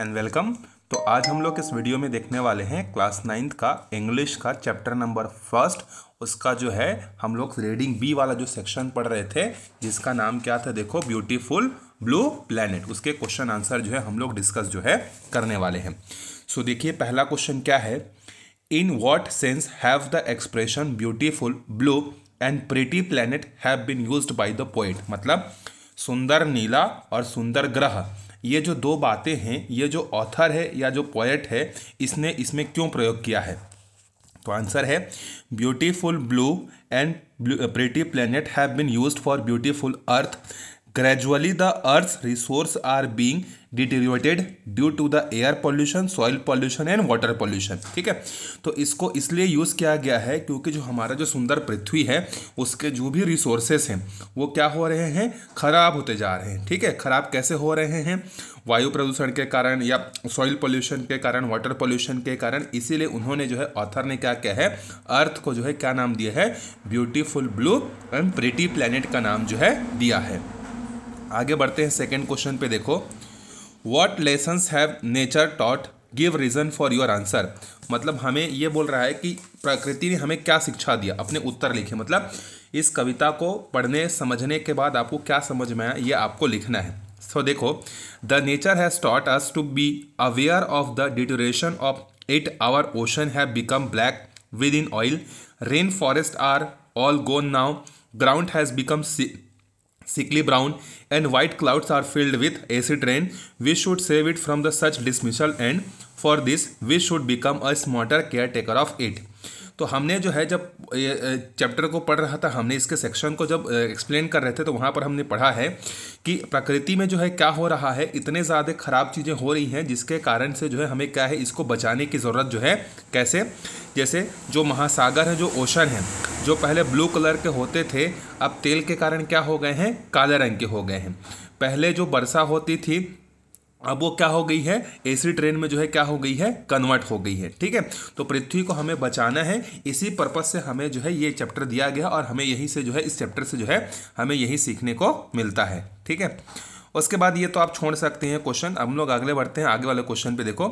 And welcome तो आज हम लोग इस वीडियो में देखने वाले हैं क्लास नाइन्थ का इंग्लिश का चैप्टर नंबर फर्स्ट उसका जो है हम लोग रीडिंग बी वाला जो सेक्शन पढ़ रहे थे जिसका नाम क्या था देखो ब्यूटीफुल ब्लू प्लैनेट उसके क्वेश्चन आंसर जो है हम लोग डिस्कस जो है करने वाले हैं सो so, देखिए पहला क्वेश्चन क्या है in what sense have the expression beautiful blue and pretty planet have been use by the poet मतलब सुंदर नीला और सुंदर ग्रह ये जो दो बातें हैं ये जो ऑथर है या जो पोएट है इसने इसमें क्यों प्रयोग किया है तो आंसर है beautiful blue and pretty planet have been use for beautiful earth Gradually, the earth's resource are being deteriorated due to the air pollution soil pollution and water pollution ठीक है तो इसको इसलिए यूज़ किया गया है क्योंकि जो हमारा जो सुंदर पृथ्वी है उसके जो भी रिसोर्सेस हैं वो क्या हो रहे हैं खराब होते जा रहे हैं ठीक है खराब कैसे हो रहे हैं वायु प्रदूषण के कारण या सॉइल पॉल्यूशन के कारण वाटर पॉल्यूशन के कारण इसीलिए उन्होंने जो है ऑथर ने क्या क्या है अर्थ को जो है क्या नाम दिया है beautiful blue and pretty planet का नाम जो है दिया है आगे बढ़ते हैं सेकेंड क्वेश्चन पे देखो what lessons have nature taught give reason for your answer मतलब हमें ये बोल रहा है कि प्रकृति ने हमें क्या शिक्षा दिया अपने उत्तर लिखे मतलब इस कविता को पढ़ने समझने के बाद आपको क्या समझ में आया ये आपको लिखना है सो so, देखो the nature has taught us to be aware of the deterioration of it our ocean have become black with in oil rain forest are all gone now ground has become sickly brown and white clouds are filled with acid rain. We should save it from the such dismissal and for this we should become a smarter caretaker of it. तो हमने जो है जब chapter को पढ़ रहा था हमने इसके सेक्शन को जब एक्सप्लेन कर रहे थे तो वहाँ पर हमने पढ़ा है कि प्रकृति में जो है क्या हो रहा है इतने ज़्यादा ख़राब चीज़ें हो रही हैं जिसके कारण से जो है हमें क्या है इसको बचाने की ज़रूरत जो है कैसे जैसे जो महासागर है जो ओशन है जो पहले ब्लू कलर के होते थे अब तेल के कारण क्या हो गए हैं काले रंग के हो गए हैं पहले जो वर्षा होती थी अब वो क्या हो गई है एसी ट्रेन में जो है क्या हो गई है कन्वर्ट हो गई है ठीक है तो पृथ्वी को हमें बचाना है इसी पर्पज से हमें जो है ये चैप्टर दिया गया और हमें यहीं से जो है इस चैप्टर से जो है हमें यही सीखने को मिलता है ठीक है उसके बाद ये तो आप छोड़ सकते हैं क्वेश्चन हम लोग अगले बढ़ते हैं आगे वाले क्वेश्चन पे देखो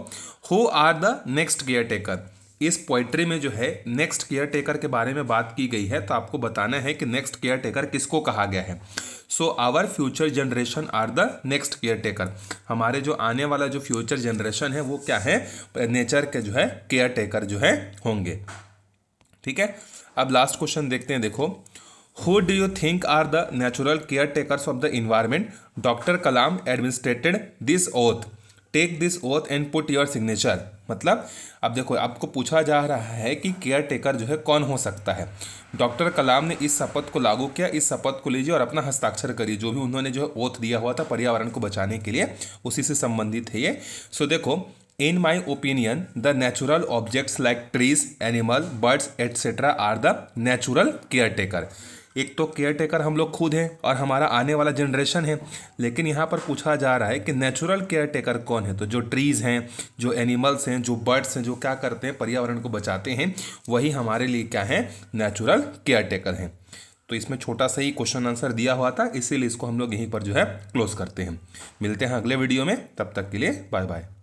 who are the next care taker इस पोइट्री में जो है नेक्स्ट केयर टेकर के बारे में बात की गई है तो आपको बताना है कि नेक्स्ट केयर टेकर किसको कहा गया है so our future generation are the next care taker हमारे जो आने वाला जो फ्यूचर जनरेशन है वो क्या है नेचर के जो है केयर टेकर जो है होंगे ठीक है अब लास्ट क्वेश्चन देखते हैं देखो who do you think are the natural care taker of the environment doctor Kalam administered this oath take this oath and put your signature मतलब अब देखो आपको पूछा जा रहा है कि केयर टेकर जो है कौन हो सकता है डॉक्टर कलाम ने इस शपथ को लागू किया इस शपथ को लीजिए और अपना हस्ताक्षर करिए जो भी उन्होंने जो है ओथ दिया हुआ था पर्यावरण को बचाने के लिए उसी से संबंधित है ये सो देखो in my opinion the natural objects like trees animal birds etcetera are the natural care taker एक तो केयर टेकर हम लोग खुद हैं और हमारा आने वाला जनरेशन है लेकिन यहाँ पर पूछा जा रहा है कि नेचुरल केयर टेकर कौन है तो जो ट्रीज़ हैं जो एनिमल्स हैं जो बर्ड्स हैं जो क्या करते हैं पर्यावरण को बचाते हैं वही हमारे लिए क्या है नेचुरल केयर टेकर हैं तो इसमें छोटा सा ही क्वेश्चन आंसर दिया हुआ था इसीलिए इसको हम लोग यहीं पर जो है क्लोज करते हैं मिलते हैं अगले वीडियो में तब तक के लिए बाय बाय